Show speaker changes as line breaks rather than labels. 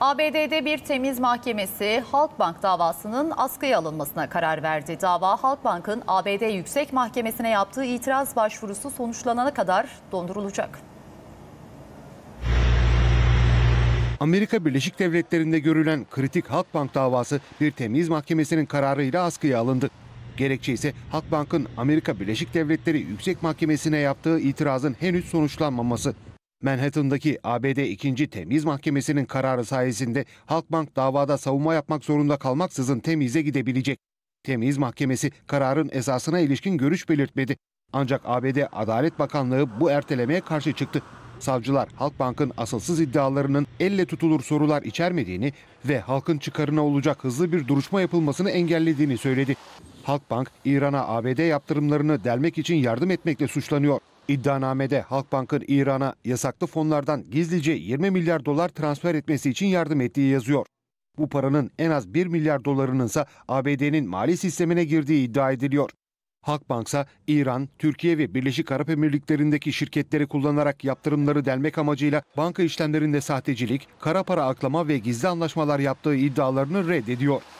ABD'de bir temiz mahkemesi Halkbank davasının askıya alınmasına karar verdi. Dava Halkbank'ın ABD Yüksek Mahkemesi'ne yaptığı itiraz başvurusu sonuçlanana kadar dondurulacak.
Amerika Birleşik Devletleri'nde görülen kritik Halkbank davası bir temiz mahkemesinin kararıyla askıya alındı. Gerekçe ise Halkbank'ın Amerika Birleşik Devletleri Yüksek Mahkemesi'ne yaptığı itirazın henüz sonuçlanmaması. Manhattan'daki ABD 2. Temiz Mahkemesi'nin kararı sayesinde Halkbank davada savunma yapmak zorunda kalmaksızın temize gidebilecek. Temiz Mahkemesi kararın esasına ilişkin görüş belirtmedi. Ancak ABD Adalet Bakanlığı bu ertelemeye karşı çıktı. Savcılar Halkbank'ın asılsız iddialarının elle tutulur sorular içermediğini ve halkın çıkarına olacak hızlı bir duruşma yapılmasını engellediğini söyledi. Halkbank, İran'a ABD yaptırımlarını delmek için yardım etmekle suçlanıyor. İddianamede Halkbank'ın İran'a yasaklı fonlardan gizlice 20 milyar dolar transfer etmesi için yardım ettiği yazıyor. Bu paranın en az 1 milyar dolarının ise ABD'nin mali sistemine girdiği iddia ediliyor. Halkbank ise İran, Türkiye ve Birleşik Arap Emirlikleri'ndeki şirketleri kullanarak yaptırımları delmek amacıyla banka işlemlerinde sahtecilik, kara para aklama ve gizli anlaşmalar yaptığı iddialarını reddediyor.